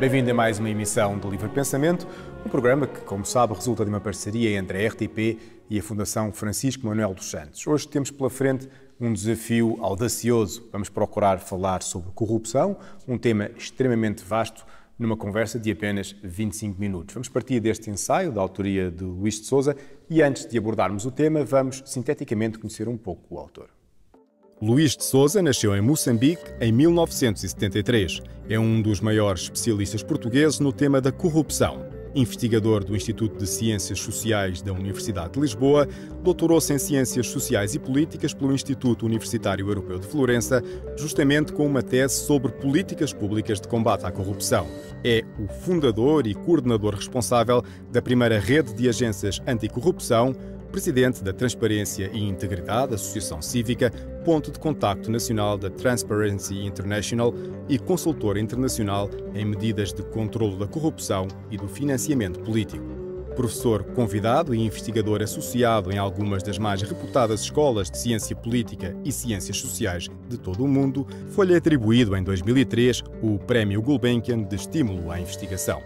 Bem-vindo a mais uma emissão do Livre Pensamento, um programa que, como sabe, resulta de uma parceria entre a RTP e a Fundação Francisco Manuel dos Santos. Hoje temos pela frente um desafio audacioso. Vamos procurar falar sobre corrupção, um tema extremamente vasto, numa conversa de apenas 25 minutos. Vamos partir deste ensaio da autoria de Luís de Souza e antes de abordarmos o tema, vamos sinteticamente conhecer um pouco o autor. Luís de Souza nasceu em Moçambique em 1973. É um dos maiores especialistas portugueses no tema da corrupção. Investigador do Instituto de Ciências Sociais da Universidade de Lisboa, doutorou-se em Ciências Sociais e Políticas pelo Instituto Universitário Europeu de Florença, justamente com uma tese sobre políticas públicas de combate à corrupção. É o fundador e coordenador responsável da primeira rede de agências anticorrupção, presidente da Transparência e Integridade, Associação Cívica, ponto de contacto nacional da Transparency International e consultor internacional em medidas de controlo da corrupção e do financiamento político. Professor convidado e investigador associado em algumas das mais reputadas escolas de ciência política e ciências sociais de todo o mundo, foi-lhe atribuído em 2003 o Prémio Gulbenkian de Estímulo à Investigação.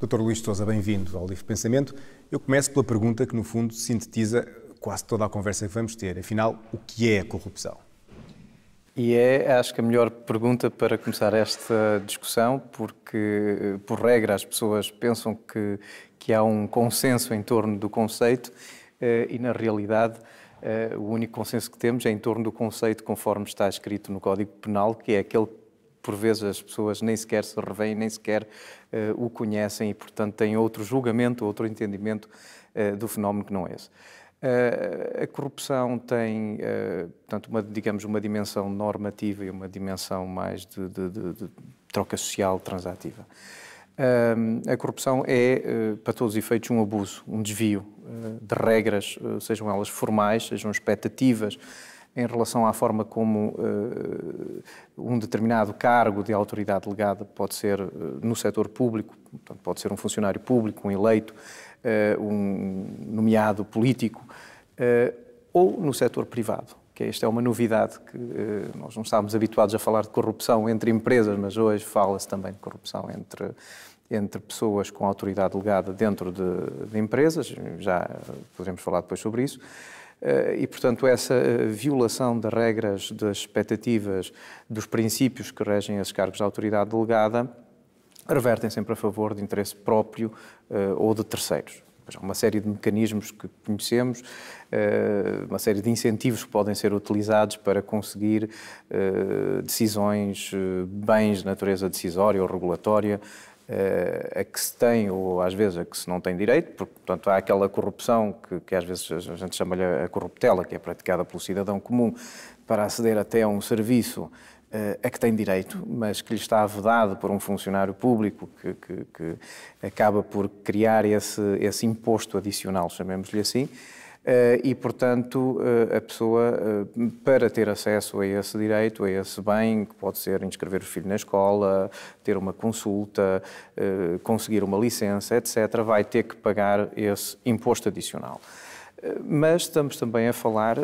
Dr. Luís Souza, bem-vindo ao Livre Pensamento. Eu começo pela pergunta que, no fundo, sintetiza quase toda a conversa que vamos ter. Afinal, o que é a corrupção? E é, acho que, a melhor pergunta para começar esta discussão, porque, por regra, as pessoas pensam que, que há um consenso em torno do conceito eh, e, na realidade, eh, o único consenso que temos é em torno do conceito conforme está escrito no Código Penal, que é aquele por vezes as pessoas nem sequer se revêem, nem sequer uh, o conhecem e, portanto, têm outro julgamento, outro entendimento uh, do fenómeno que não é esse. Eh, a corrupção tem, eh, portanto, uma, digamos, uma dimensão normativa e uma dimensão mais de, de, de, de troca social transativa. Eh, a corrupção é, para todos os efeitos, um abuso, um desvio de regras, sejam elas formais, sejam expectativas, em relação à forma como uh, um determinado cargo de autoridade delegada pode ser uh, no setor público, portanto, pode ser um funcionário público, um eleito, eh, um nomeado político, eh, ou no setor privado que esta é uma novidade que eh, nós não estávamos habituados a falar de corrupção entre empresas, mas hoje fala-se também de corrupção entre, entre pessoas com autoridade delegada dentro de, de empresas, já poderemos falar depois sobre isso. e, portanto, essa violação das regras, das expectativas, dos princípios que regem esses cargos de autoridade delegada revertem sempre a favor de interesse próprio eh, ou de terceiros uma série de mecanismos que conhecemos, eh, uma série de incentivos que podem ser utilizados para conseguir eh, decisões, bens de natureza decisória ou regulatória, a que se tem ou às vezes a que se não tem direito, porque, portanto, há aquela corrupção que, que às vezes a gente chama-lhe a corruptela, que é praticada pelo cidadão comum para aceder até a um serviço a eh, é que tem direito, mas que lhe está vedado por um funcionário público que, que, que acaba por criar esse, esse imposto adicional, chamemos-lhe assim, eh, e, portanto, eh, a pessoa, para ter acesso a esse direito, a esse bem, que pode ser inscrever o filho na escola, ter uma consulta, conseguir uma licença, etc., vai ter que pagar esse imposto adicional mas estamos também a falar, eh,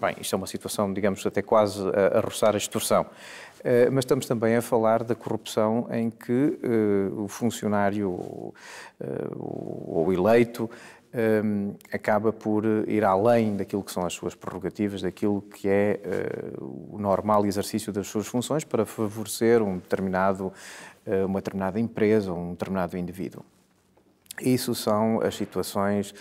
bem, isto é uma situação, digamos, até quase a, a roçar a extorsão, eh, mas estamos também a falar da corrupção em que eh, o funcionário ou eleito acaba por ir além daquilo que são as suas prerrogativas, daquilo que é o normal exercício das suas funções para favorecer um determinado, uma determinada empresa um determinado indivíduo. Isso são as situações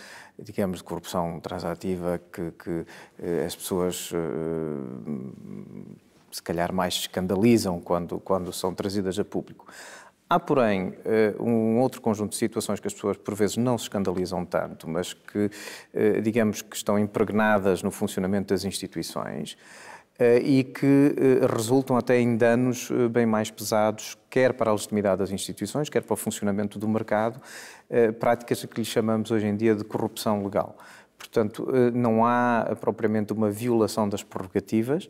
digamos, de corrupção transativa que, que eh, as pessoas eh, se calhar mais escandalizam quando, quando são trazidas a público. Há, porém, eh, um outro conjunto de situações que as pessoas por vezes não se escandalizam tanto, mas que, digamos, que estão impregnadas no funcionamento das instituições, eh, e que eh, resultam até em danos eh, bem mais pesados, quer para a legitimidade das instituições, quer para o funcionamento do mercado, práticas que lhe chamamos hoje em dia de corrupção legal. Portanto, não há propriamente uma violação das prerrogativas,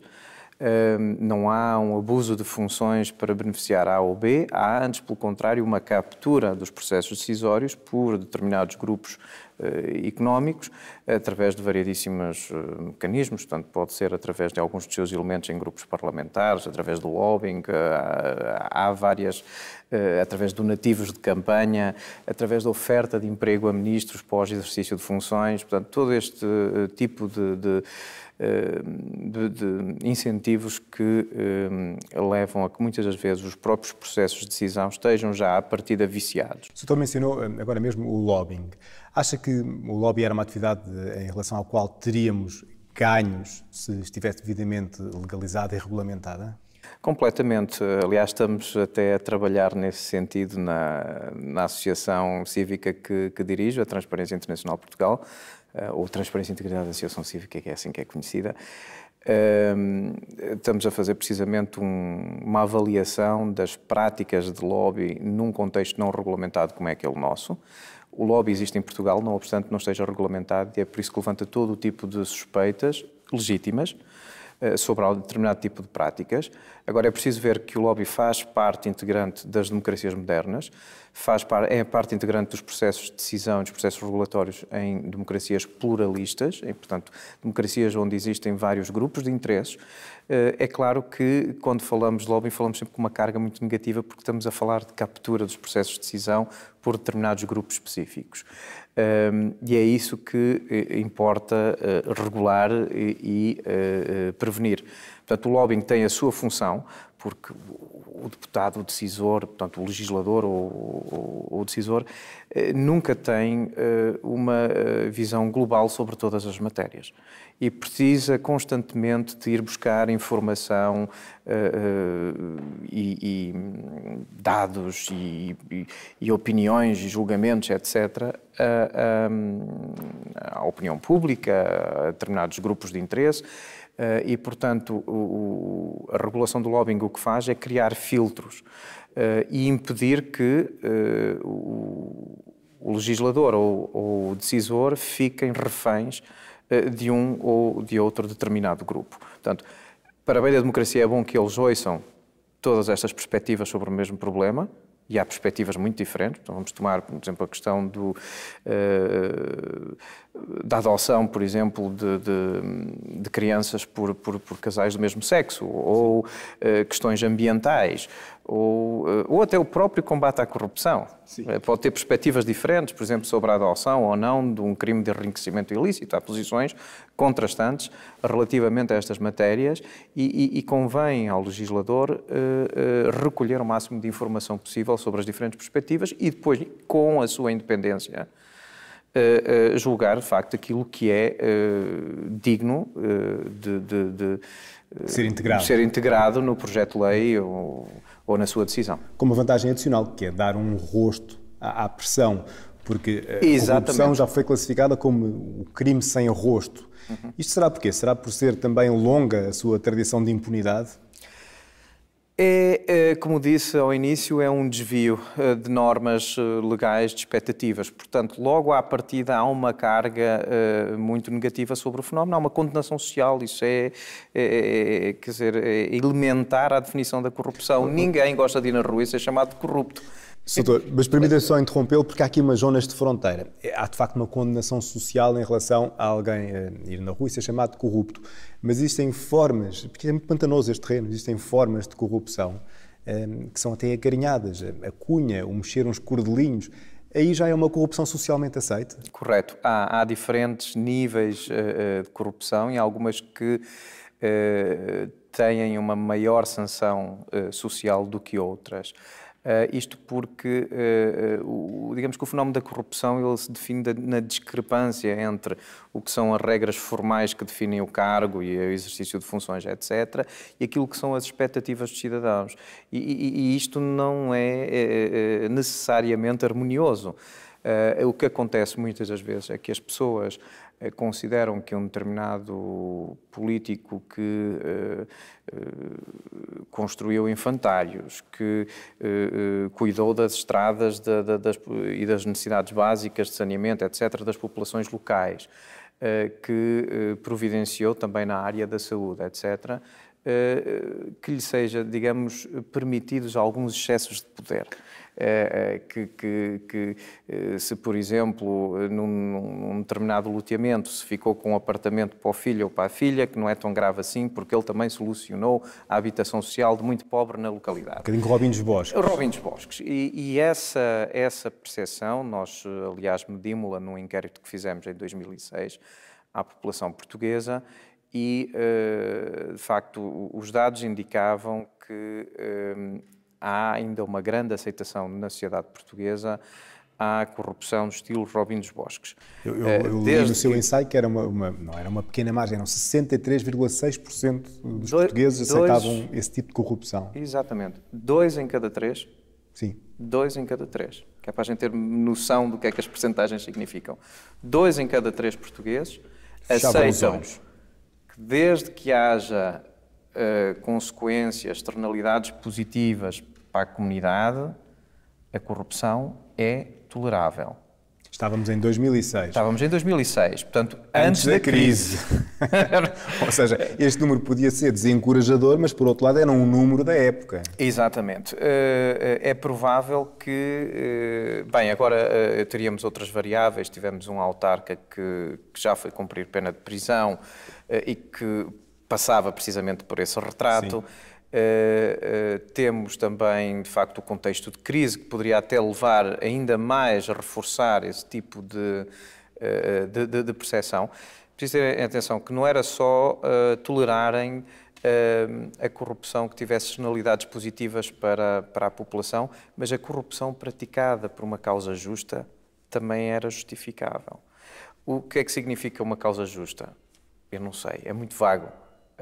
não há um abuso de funções para beneficiar A ou B, há antes, pelo contrário, uma captura dos processos decisórios por determinados grupos eh, económicos, através de variedíssimos eh, mecanismos, portanto, pode ser através de alguns dos seus elementos em grupos parlamentares, através do lobbying, eh, há, há várias, através de donativos de campanha, através da oferta de emprego a ministros pós-exercício de funções, portanto, todo este tipo de, de eh, de, de incentivos que eh, levam a que muitas das vezes os próprios processos de decisão estejam já à partida viciados. O senhor mencionou eh, agora mesmo o lobbying. Acha que o lobby era uma atividade em relação ao qual teríamos ganhos se estivesse devidamente legalizada e regulamentada? Completamente. Aliás, estamos até a trabalhar nesse sentido na, na associação cívica que, que dirijo, a Transparência Internacional Portugal, eh, ou Transparência e Integridade da Associação Cívica, que é assim que é conhecida, ehm, estamos a fazer precisamente um, uma avaliação das práticas de lobby num contexto não regulamentado como é aquele nosso. O lobby existe em Portugal, não obstante não esteja regulamentado, e é por isso que levanta todo o tipo de suspeitas legítimas eh, sobre um determinado tipo de práticas. Agora, é preciso ver que o lobby faz parte integrante das democracias modernas faz par, é parte integrante dos processos de decisão, dos processos regulatórios em democracias pluralistas, e, portanto, democracias onde existem vários grupos de interesses. Eh, é claro que, quando falamos de lobbying, falamos sempre com uma carga muito negativa, porque estamos a falar de captura dos processos de decisão por determinados grupos específicos. Ehm, e é isso que eh, importa eh, regular e prevenir. Portanto, o lobbying tem a sua função, porque o deputado, o decisor, portanto, o legislador ou, ou, o decisor, eh, nunca tem eh, uma eh, visão global sobre todas as matérias e precisa constantemente de ir buscar informação e, e dados e, e, opiniões e julgamentos, etc., à opinião pública, a determinados grupos de interesse eh, e, portanto, o, a regulação do lobbying o que faz é criar filtros eh, e impedir que eh, o, o legislador ou, ou, o decisor fiquem reféns de um ou de outro determinado grupo. Portanto, para bem da democracia é bom que eles ouçam todas estas perspectivas sobre o mesmo problema, e há perspectivas muito diferentes. Então, vamos tomar, por exemplo, a questão do, eh, da adoção, por exemplo, de, de, de crianças por, por, por, casais do mesmo sexo, ou eh, questões ambientais, ou, eh, ou até o próprio combate à corrupção. Sim. Eh, pode ter perspectivas diferentes, por exemplo, sobre a adoção ou não de um crime de enriquecimento ilícito. Há posições contrastantes relativamente a estas matérias e, e, e convém ao legislador eh, recolher o máximo de informação possível sobre as diferentes perspectivas e depois, com a sua independência, Uh, uh, julgar, de facto, aquilo que é uh, digno de, de, de, ser de, ser integrado no projeto de lei ou ou na sua decisão. Com uma vantagem adicional, que é dar um rosto à, à pressão, porque Exatamente. Eh, a corrupção já foi classificada como o crime sem rosto. Uhum. Isto será porquê? Será por ser também longa a sua tradição de impunidade? É, é, como disse ao início, é um desvio eh, de normas eh, legais, de expectativas. Portanto, logo à partida há uma carga eh, muito negativa sobre o fenómeno, há uma condenação social, isso é, é, é, é quer dizer, é elementar à definição da corrupção. Ninguém gosta de ir na rua e ser chamado de corrupto. Doutor, mas permita só interrompê-lo, porque há aqui umas zonas de fronteira. Há de facto uma condenação social em relação a alguém eh, ir na rua e ser chamado de corrupto. Mas existem formas, porque é muito pantanoso este terreno, existem formas de corrupção eh, que são até acarinhadas. A cunha, o mexer uns cordelinhos, aí já é uma corrupção socialmente aceita? Correto. Há, há diferentes níveis eh, de corrupção e algumas que. têm uma maior sanção social do que outras. Eh, isto porque, eh, eh, o, digamos que o fenómeno da corrupção ele se define na discrepância entre o que são as regras formais que definem o cargo e o exercício de funções, etc., e aquilo que são as expectativas dos cidadãos. E, e, e isto não é, é, é, é necessariamente harmonioso. Uh, o que acontece muitas das vezes é que as pessoas eh, consideram que um determinado político que eh, eh, construiu infantários, que cuidou das estradas das, e das necessidades básicas de saneamento, etc., das populações locais, que providenciou também na área da saúde, etc., que lhe seja, digamos, permitidos alguns excessos de poder. É, é, que, que, que, é, se, por exemplo, num, num, determinado loteamento se ficou com um apartamento para o filho ou para a filha, que não é tão grave assim, porque ele também solucionou a habitação social de muito pobre na localidade. Um bocadinho Robin dos Bosques. Robin dos Bosques. E, e essa, essa percepção, nós, aliás, medimos-la num inquérito que fizemos em 2006 à população portuguesa e, eh, de facto, os dados indicavam que eh, há ainda uma grande aceitação na sociedade portuguesa à corrupção do estilo Robin dos Bosques. Eu, eu, eh, eu Desde... li no seu ensaio que era uma, uma, não era uma pequena margem, eram 63,6% dos dois, portugueses aceitavam dois, esse tipo de corrupção. Exatamente. Dois em cada três. Sim. Dois em cada três. Que é para a gente ter noção do que é que as percentagens significam. Dois em cada três portugueses aceitam que desde que haja uh, consequências, externalidades positivas para a comunidade, a corrupção é tolerável. Estávamos em 2006. Estávamos em 2006, portanto, antes, antes da, da, crise. crise. Ou seja, este número podia ser desencorajador, mas por outro lado era um número da época. Exatamente. Eh, eh, é provável que. Eh, bem, agora teríamos outras variáveis. Tivemos um autarca que, já foi cumprir pena de prisão e que passava precisamente por esse retrato. Sim Uh, temos também, de facto, o contexto de crise, que poderia até levar ainda mais a reforçar esse tipo de, uh, de, de, de percepção. Preciso ter atenção que não era só tolerarem a corrupção que tivesse sinalidades positivas para, para a população, mas a corrupção praticada por uma causa justa também era justificável. O que é que significa uma causa justa? Eu não sei, é muito vago.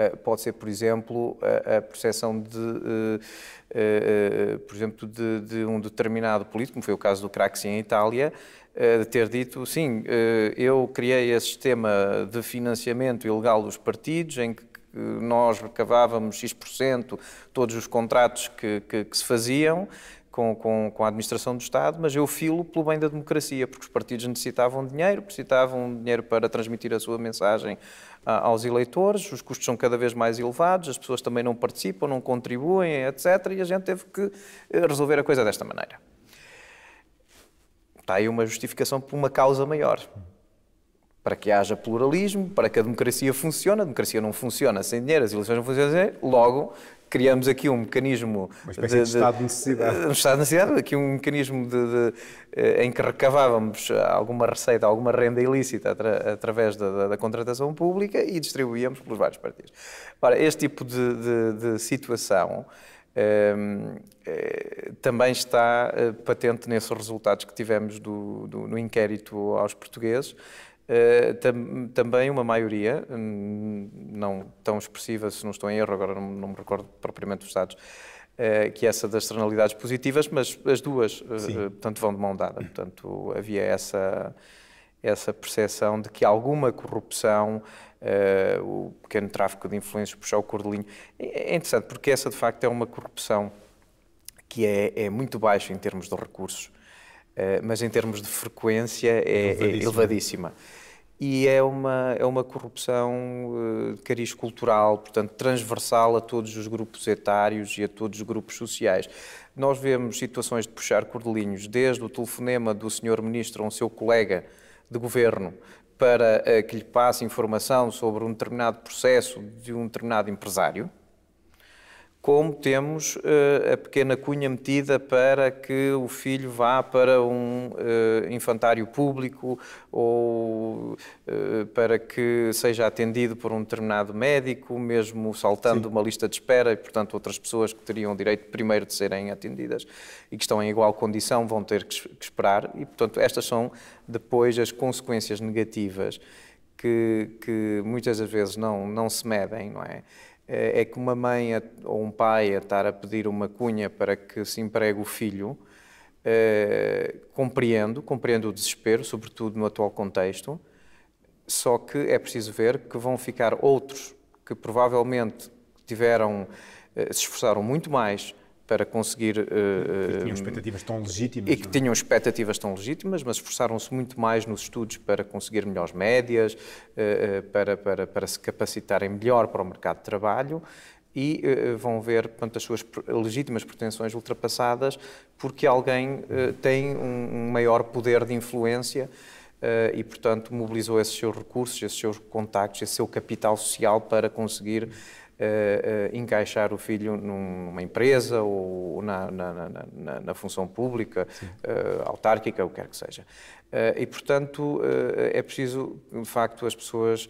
Eh, pode ser, por exemplo, a, a percepção de, eh, eh, por exemplo, de, de, um determinado político, como foi o caso do Craxi em Itália, de ter dito, sim, eu criei esse sistema de financiamento ilegal dos partidos, em que nós recavávamos X% todos os contratos que, que, que se faziam, com, com, com a administração do Estado, mas eu filo pelo bem da democracia, porque os partidos necessitavam de dinheiro, precisavam de dinheiro para transmitir a sua mensagem ah, aos eleitores, os custos são cada vez mais elevados, as pessoas também não participam, não contribuem, etc. E a gente teve que eh, resolver a coisa desta maneira. Está aí uma justificação por uma causa maior para que haja pluralismo, para que a democracia funcione. A democracia não funciona sem dinheiro, as eleições não funcionam sem dinheiro. Logo, criamos aqui um mecanismo. Uma espécie de, de estado de necessidade. Um estado de necessidade, aqui um mecanismo de, de, eh, em que recavávamos alguma receita, alguma renda ilícita atra, através da, da, da, contratação pública e distribuíamos pelos vários partidos. Ora, este tipo de, situação. Um, ehm, eh, também está eh, patente nesses resultados que tivemos do, do, no inquérito aos portugueses, eh, tam também uma maioria, hum, não tão expressiva, se não estou em erro, agora não, não me recordo propriamente dos dados, eh, que é essa das externalidades positivas, mas as duas, eh, Sim. portanto, vão de mão dada. Uhum. Portanto, havia essa, essa percepção de que alguma corrupção, uh, o pequeno tráfico de influências, puxar o cordelinho. É, é interessante, porque essa, de facto, é uma corrupção que é, é muito baixa em termos de recursos, uh, mas em termos de frequência é elevadíssima. É elevadíssima e é uma, é uma corrupção eh, de cariz cultural, portanto, transversal a todos os grupos etários e a todos os grupos sociais. Nós vemos situações de puxar cordelinhos, desde o telefonema do senhor ministro a um seu colega de governo, para eh, que lhe passe informação sobre um determinado processo de um determinado empresário, como temos uh, a pequena cunha metida para que o filho vá para um uh, infantário público ou uh, para que seja atendido por um determinado médico, mesmo saltando Sim. uma lista de espera e, portanto, outras pessoas que teriam direito primeiro de serem atendidas e que estão em igual condição vão ter que, que esperar e, portanto, estas são depois as consequências negativas que, que muitas das vezes não, não se medem, não é? Eh, é que uma mãe ou um pai a estar a pedir uma cunha para que se empregue o filho, eh, compreendo, compreendo o desespero, sobretudo no atual contexto, só que é preciso ver que vão ficar outros que provavelmente tiveram, eh, se esforçaram muito mais para conseguir. e eh, que tinham eh, expectativas tão legítimas. E que é? tinham expectativas tão legítimas, mas esforçaram-se muito mais nos estudos para conseguir melhores médias, eh, para, para, para se capacitarem melhor para o mercado de trabalho e uh, vão ver portanto, as suas legítimas pretensões ultrapassadas porque alguém uh, tem um, maior poder de influência uh, e, portanto, mobilizou esses seus recursos, esses seus contactos, esse seu capital social para conseguir uh, uh, encaixar o filho num, numa empresa ou na, na, na, na função pública, uh, autárquica, o que quer que seja. e, portanto, é preciso, de facto, as pessoas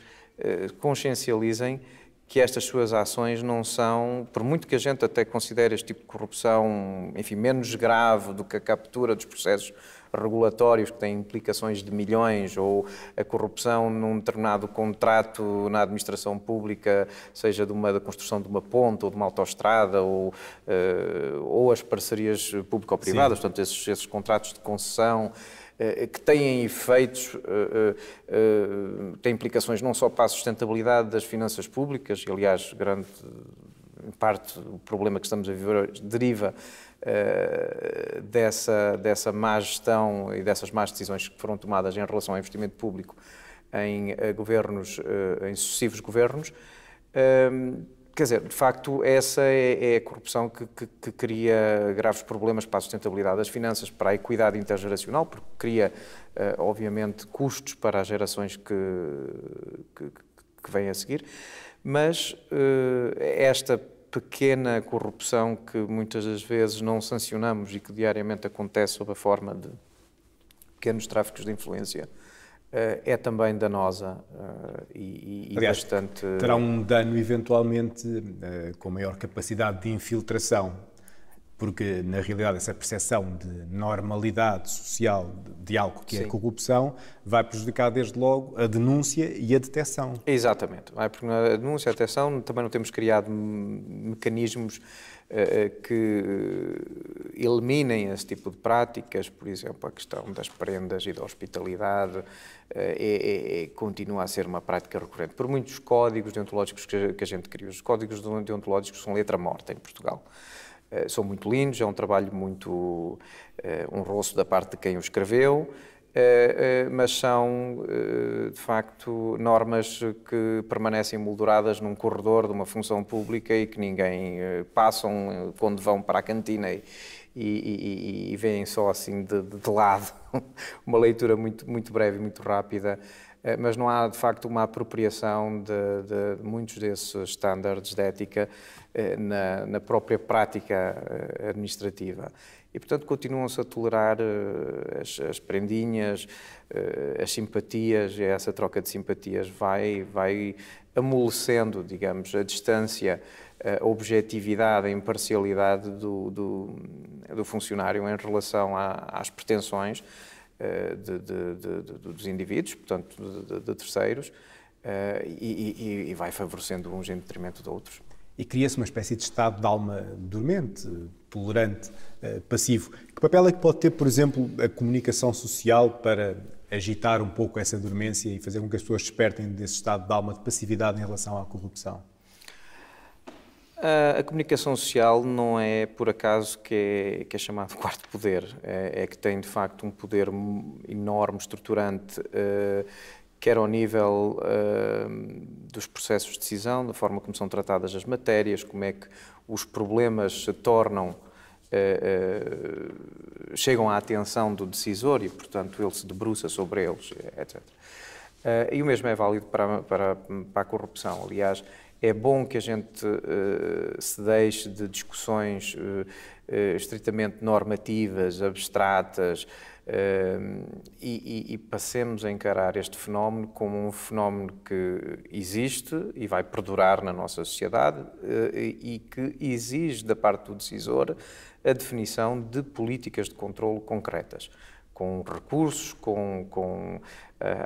consciencializem que estas suas ações não são, por muito que a gente até considere este tipo de corrupção, enfim, menos grave do que a captura dos processos regulatórios que têm implicações de milhões ou a corrupção num determinado contrato na administração pública, seja de uma da construção de uma ponte ou de uma autoestrada ou, uh, ou as parcerias público-privadas, portanto, esses, esses contratos de concessão eh, que têm efeitos, eh, têm implicações não só para a sustentabilidade das finanças públicas, e aliás, grande parte do problema que estamos a viver deriva uh, dessa, dessa má gestão e dessas más decisões que foram tomadas em relação ao investimento público em eh, governos, uh, em sucessivos governos. Uh, quer dizer, de facto, essa é, é a corrupção que, que, que, cria graves problemas para a sustentabilidade das finanças, para a equidade intergeracional, porque cria, obviamente, custos para as gerações que, que, que vêm a seguir. Mas esta pequena corrupção que muitas das vezes não sancionamos e que diariamente acontece sob a forma de pequenos tráficos de influência eh, é também danosa eh, e, e Aliás, bastante. Terá um dano eventualmente eh, com maior capacidade de infiltração porque na realidade essa percepção de normalidade social de algo que é Sim. é corrupção vai prejudicar desde logo a denúncia e a detecção. Exatamente, porque na denúncia e a detecção também não temos criado mecanismos eh, eh, que eh, eliminem esse tipo de práticas, por exemplo, a questão das prendas e da hospitalidade é, é, é, continua a ser uma prática recorrente. Por muitos códigos deontológicos que a gente cria, os códigos deontológicos são letra morta em Portugal. Eh, são muito lindos, é um trabalho muito eh, um rosto da parte de quem o escreveu, eh, mas são, de facto, normas que permanecem molduradas num corredor de uma função pública e que ninguém passam quando vão para a cantina e, e, e, e veem só assim de, de lado. uma leitura muito, muito breve, muito rápida eh, mas não há de facto uma apropriação de, de muitos desses estándares de ética eh, na, na, própria prática eh, administrativa. E, portanto, continuam-se a tolerar as, as, prendinhas, as simpatias, e essa troca de simpatias vai, vai amolecendo, digamos, a distância, a objetividade, a imparcialidade do, do, do funcionário em relação a, às pretensões eh, de, de, dos indivíduos, portanto, de, terceiros, eh, e, e, e vai favorecendo uns em detrimento de outros e cria-se uma espécie de estado de alma dormente, tolerante, eh, passivo. Que papel é que pode ter, por exemplo, a comunicação social para agitar um pouco essa dormência e fazer com que as pessoas despertem desse estado de alma de passividade em relação à corrupção? Ah, a comunicação social não é por acaso que é, que é chamado quarto poder, é, é, que tem de facto um poder enorme, estruturante, uh, quer ao nível uh, dos processos de decisão, da forma como são tratadas as matérias, como é que os problemas se tornam Uh, uh, chegam à atenção do decisor e, portanto, ele se debruça sobre eles, etc. Uh, e o mesmo é válido para, para, para a corrupção. Aliás, é bom que a gente uh, se deixe de discussões uh, uh, estritamente normativas, abstratas, e, e, e, passemos a encarar este fenómeno como um fenómeno que existe e vai perdurar na nossa sociedade e que exige da parte do decisor a definição de políticas de controle concretas com recursos, com, com uh,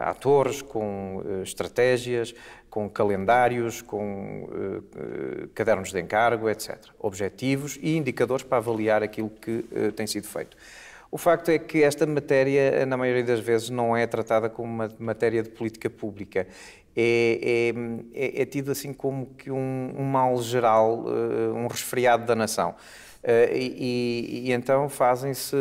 atores, com uh, estratégias, com calendários, com uh, cadernos de encargo, etc. Objetivos e indicadores para avaliar aquilo que uh, tem sido feito. O facto é que esta matéria, na maioria das vezes, não é tratada como uma matéria de política pública. É, é, é, é tido assim como que um, um mal geral, uh, um resfriado da nação. E, e, e, então fazem-se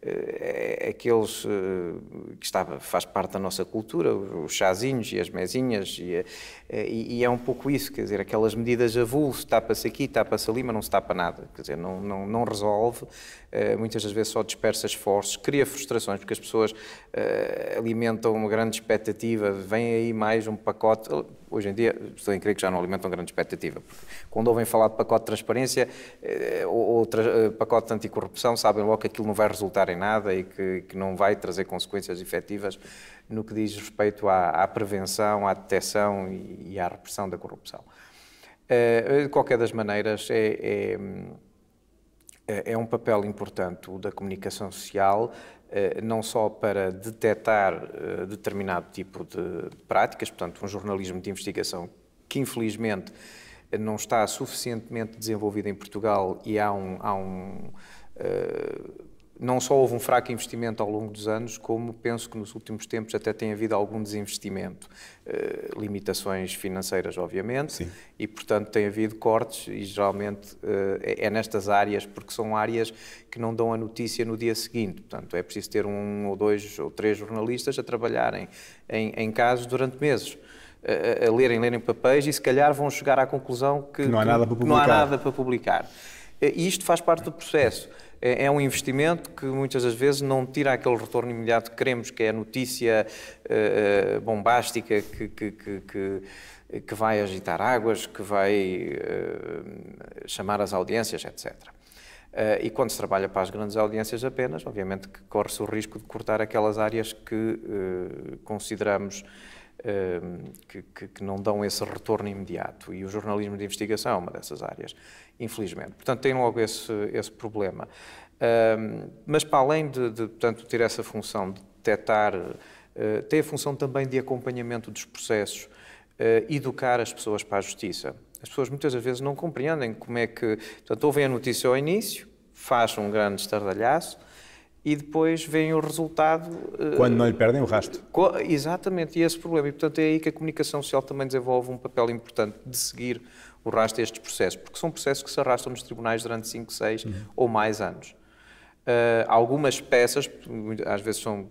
eh, é aqueles eh, que estava, faz parte da nossa cultura, os chazinhos e as mesinhas, e, eh, e, e é um pouco isso, quer dizer, aquelas medidas avulso, tapa-se aqui, tapa-se ali, mas não se tapa nada, quer dizer, não, não, não resolve, muitas das vezes só dispersa esforços, cria frustrações, porque as pessoas alimentam uma grande expectativa, vem aí mais um pacote, Hoje em dia, estou a crer que já não alimentam grande expectativa. Porque quando ouvem falar de pacote de transparência eh, ou, ou eh, pacote de anticorrupção, sabem logo que aquilo não vai resultar em nada e que, que não vai trazer consequências efetivas no que diz respeito à, à prevenção, à detecção e, e, à repressão da corrupção. Eh, de qualquer das maneiras, é, é, é é um papel importante o da comunicação social eh, não só para detectar eh, determinado tipo de práticas, portanto, um jornalismo de investigação que, infelizmente, não está suficientemente desenvolvido em Portugal e há um. Há um eh, não só houve um fraco investimento ao longo dos anos, como penso que nos últimos tempos até tem havido algum desinvestimento. Eh, limitações financeiras, obviamente, Sim. e portanto tem havido cortes, e geralmente eh, é, é, nestas áreas, porque são áreas que não dão a notícia no dia seguinte. Portanto, é preciso ter um ou dois ou três jornalistas a trabalharem em, em casos durante meses. A, lerem, lerem papéis e se calhar vão chegar à conclusão que, que não, há não há nada para publicar. Eh, e isto faz parte do processo. É, é um investimento que muitas das vezes não tira aquele retorno imediato que queremos, que é a notícia uh, bombástica que, que, que, que, vai agitar águas, que vai uh, chamar as audiências, etc. Uh, e quando se trabalha para as grandes audiências apenas, obviamente que corre-se o risco de cortar aquelas áreas que consideramos Ehm, que, que, que, não dão esse retorno imediato. E o jornalismo de investigação é uma dessas áreas, infelizmente. Portanto, tem logo esse, esse problema. Ehm, mas para além de, de portanto, ter essa função de detectar, eh, tem a função também de acompanhamento dos processos, eh, educar as pessoas para a justiça. As pessoas muitas vezes não compreendem como é que. Portanto, ouvem a notícia ao início, faz um grande estardalhaço, e depois veem o resultado. Eh, Quando não lhe perdem o rastro. Exatamente, e esse é problema. E, portanto, é aí que a comunicação social também desenvolve um papel importante de seguir o rastro destes processos, porque são processos que se arrastam nos tribunais durante 5, 6 uhum. ou mais anos. Uh, algumas peças, às vezes são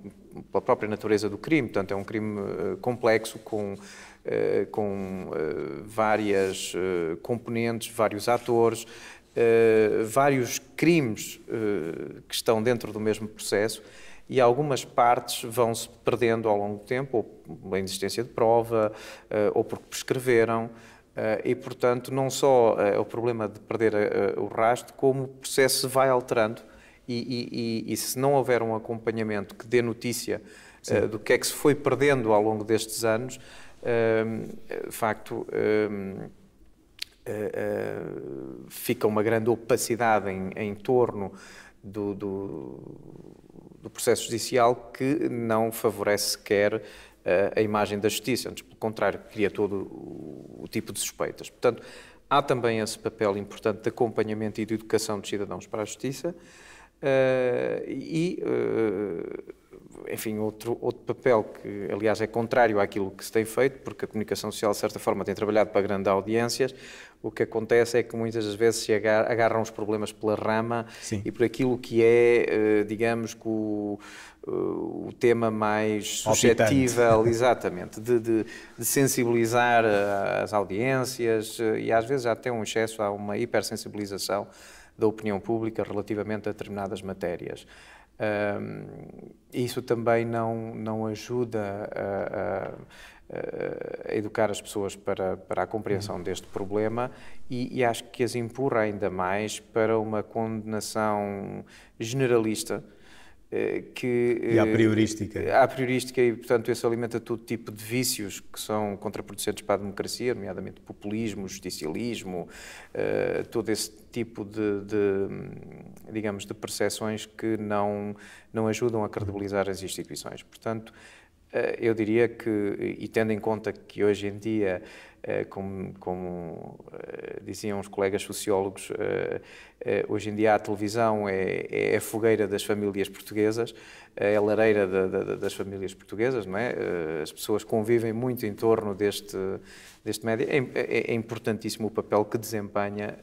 pela própria natureza do crime, portanto é um crime eh, complexo com, uh, com várias componentes, vários atores, eh, vários crimes uh, que estão dentro do mesmo processo e algumas partes vão se perdendo ao longo do tempo, ou a existência de prova, eh, ou porque prescreveram. e, portanto, não só é o problema de perder o rastro, como o processo se vai alterando e, e, e, e, se não houver um acompanhamento que dê notícia uh, do que é que se foi perdendo ao longo destes anos, um, facto, uh, fica uma grande opacidade em, em torno do, do, do, processo judicial que não favorece sequer eh, a imagem da justiça, antes, pelo contrário, cria todo o, o tipo de suspeitas. Portanto, há também esse papel importante de acompanhamento e de educação dos cidadãos para a justiça. Uh, e, uh, enfim, outro, outro papel que, aliás, é contrário àquilo que se tem feito, porque a comunicação social, de certa forma, tem trabalhado para grandes audiências, o que acontece é que muitas das vezes se agarram os problemas pela rama Sim. e por aquilo que é, eh, digamos, que o, eh, o tema mais suscetível, exatamente, de, de, de, sensibilizar eh, as audiências e às vezes há até um excesso, há uma hipersensibilização da opinião pública relativamente a determinadas matérias. Um, isso também não, não ajuda a, a, a educar as pessoas para, para a compreensão uhum. deste problema e, e, acho que as empurra ainda mais para uma condenação generalista eh, que... E à eh, priorística. À priorística e, portanto, isso alimenta todo tipo de vícios que são contraproducentes para a democracia, nomeadamente populismo, justicialismo, eh, todo esse tipo de, de digamos, de percepções que não, não ajudam a credibilizar as instituições. Portanto, eu diria que, e tendo em conta que hoje em dia eh, como, como eh, diziam os colegas sociólogos, eh, hoje em dia a televisão é, é a fogueira das famílias portuguesas, é a lareira da, da, das famílias portuguesas, não é? As pessoas convivem muito em torno deste, deste média. É, é, é, é importantíssimo o papel que desempenha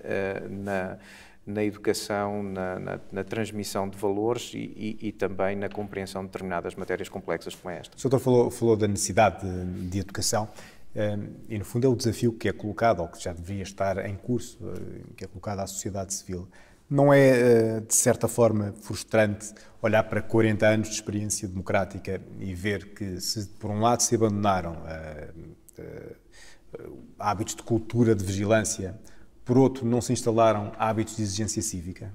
na na educação, na, na, na, transmissão de valores e, e, e, também na compreensão de determinadas matérias complexas como esta. O senhor falou, falou da necessidade de, de educação e, no fundo, é o desafio que é colocado, ou que já deveria estar em curso, eh, que é colocado à sociedade civil. Não é, eh, de certa forma, frustrante olhar para 40 anos de experiência democrática e ver que, se por um lado se abandonaram eh, hábitos de cultura de vigilância, por outro, não se instalaram hábitos de exigência cívica?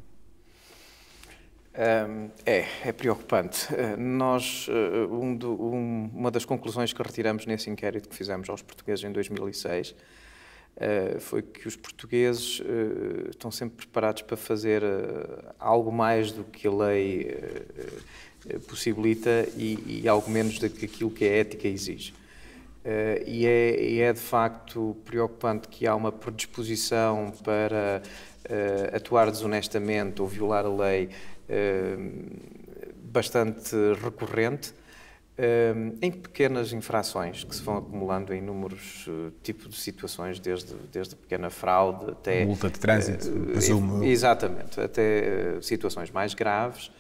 é, é preocupante. Eh, nós, eh, um do, um, uma das conclusões que retiramos nesse inquérito que fizemos aos portugueses em 2006 eh, foi que os portugueses estão sempre preparados para fazer algo mais do que a lei possibilita e, e algo menos do que aquilo que a ética exige. e, é, e, é, de facto preocupante que há uma predisposição para atuar desonestamente ou violar a lei eh, bastante recorrente eh, em pequenas infrações que se vão acumulando em inúmeros eh, tipos de situações, desde, desde pequena fraude até. Multa de trânsito, presumo. Exatamente, até situações mais graves.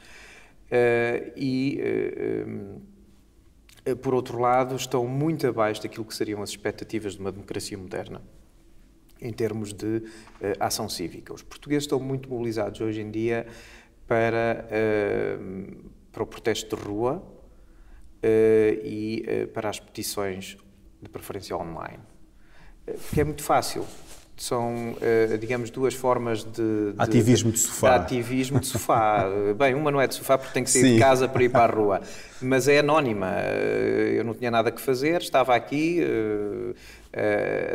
e, por outro lado, estão muito abaixo daquilo que seriam as expectativas de uma democracia moderna em termos de ação cívica. Os portugueses estão muito mobilizados hoje em dia para, eh, para o protesto de rua eh, e eh, para as petições, de preferência online. Porque é muito fácil. São, digamos, duas formas de, de Ativismo de sofá. De ativismo de sofá. Bem, uma não é de sofá porque tem que sair Sim. de casa para ir para a rua. Mas é anónima. Eu não tinha nada que fazer, estava aqui,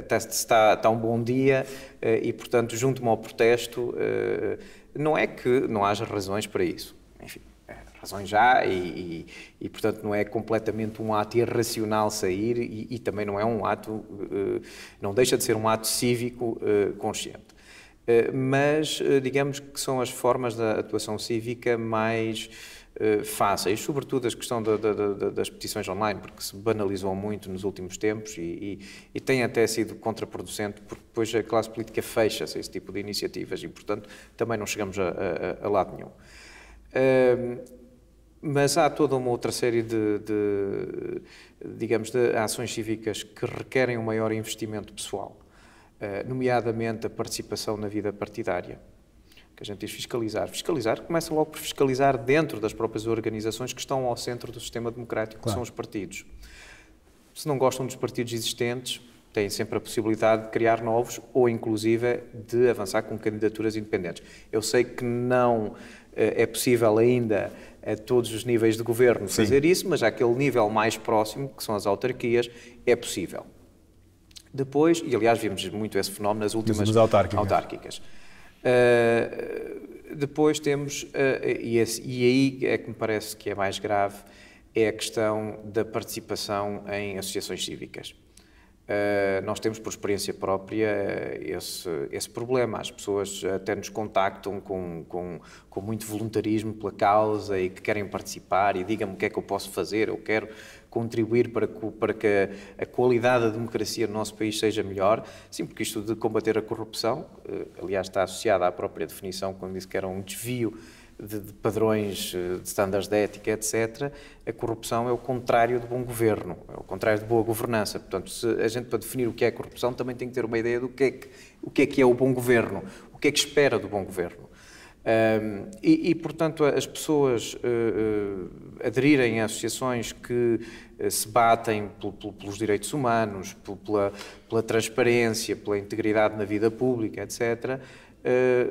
está, está um bom dia e, portanto, junto-me ao protesto. Não é que não haja razões para isso. Enfim, é, razões já e, e, e, portanto, não é completamente um ato irracional sair e, e, também não é um ato, eh, não deixa de ser um ato cívico eh, consciente. Eh, mas digamos que são as formas da atuação cívica mais eh, fáceis, sobretudo a questão da, da, da, das petições online, porque se banalizou muito nos últimos tempos e, e, e, tem até sido contraproducente, porque depois a classe política fecha-se a esse tipo de iniciativas e, portanto, também não chegamos a, a, a lado nenhum. Ehm, mas há toda uma outra série de, de, digamos, de ações cívicas que requerem um maior investimento pessoal, uh, nomeadamente a participação na vida partidária que a gente diz fiscalizar. Fiscalizar começa logo por fiscalizar dentro das próprias organizações que estão ao centro do sistema democrático, claro. que são os partidos. Se não gostam dos partidos existentes, têm sempre a possibilidade de criar novos ou, inclusive, de avançar com candidaturas independentes. Eu sei que não eh, é possível ainda a todos os níveis de governo Sim. fazer isso, mas aquele nível mais próximo, que são as autarquias, é possível. Depois, e aliás vimos muito esse fenómeno nas últimas autárquicas. autárquicas eh, depois temos, uh, e, esse, e aí é que me parece que é mais grave, é a questão da participação em associações cívicas. Uh, nós temos por experiência própria esse, esse problema. As pessoas até nos contactam com, com, com muito voluntarismo pela causa e que querem participar e digam-me o que é que eu posso fazer, eu quero contribuir para que, para que a qualidade da democracia no nosso país seja melhor. Sim, porque isto de combater a corrupção, eh, aliás, está associada à própria definição, quando disse que era um desvio de, de, padrões, eh, de estándares de ética, etc., a corrupção é o contrário de bom governo, é o contrário de boa governança. Portanto, a gente, para definir o que é corrupção, também tem que ter uma ideia do que é que, o que, é, que é o bom governo, o que é que espera do bom governo. Um, e, e, portanto, as pessoas uh, uh, aderirem a associações que uh, se batem pelos direitos humanos, pela, pela, transparência, pela integridade na vida pública, etc.,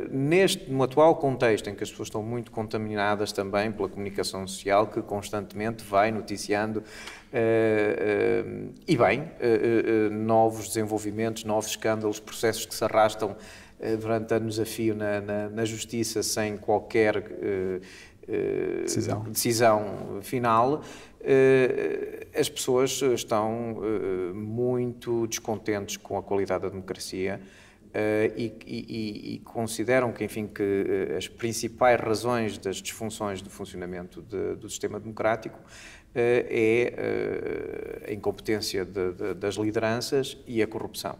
neste, no atual contexto em que as pessoas estão muito contaminadas também pela comunicação social, que constantemente vai noticiando, e bem, novos desenvolvimentos, novos escândalos, processos que se arrastam eh, durante anos a fio na, na, na justiça sem qualquer uh, uh, decisão. decisão. final, uh, as pessoas estão muito descontentes com a qualidade da democracia. E, e, e, consideram que, enfim, que as principais razões das disfunções do funcionamento de, do sistema democrático é a incompetência de, de, das lideranças e a corrupção.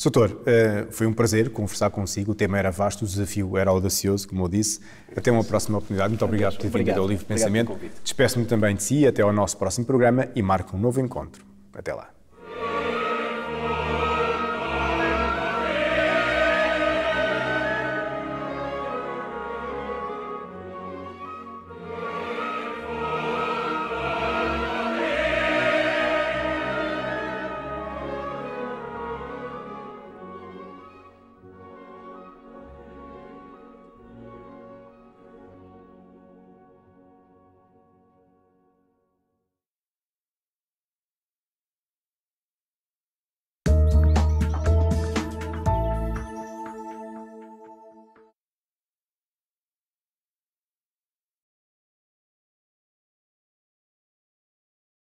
Soutor, eh, foi um prazer conversar consigo. O tema era vasto, o desafio era audacioso, como eu disse. Até uma próxima oportunidade. Muito obrigado por ter vindo ao Livre Pensamento. Despeço-me também de si. Até ao nosso próximo programa e marco um novo encontro. Até lá.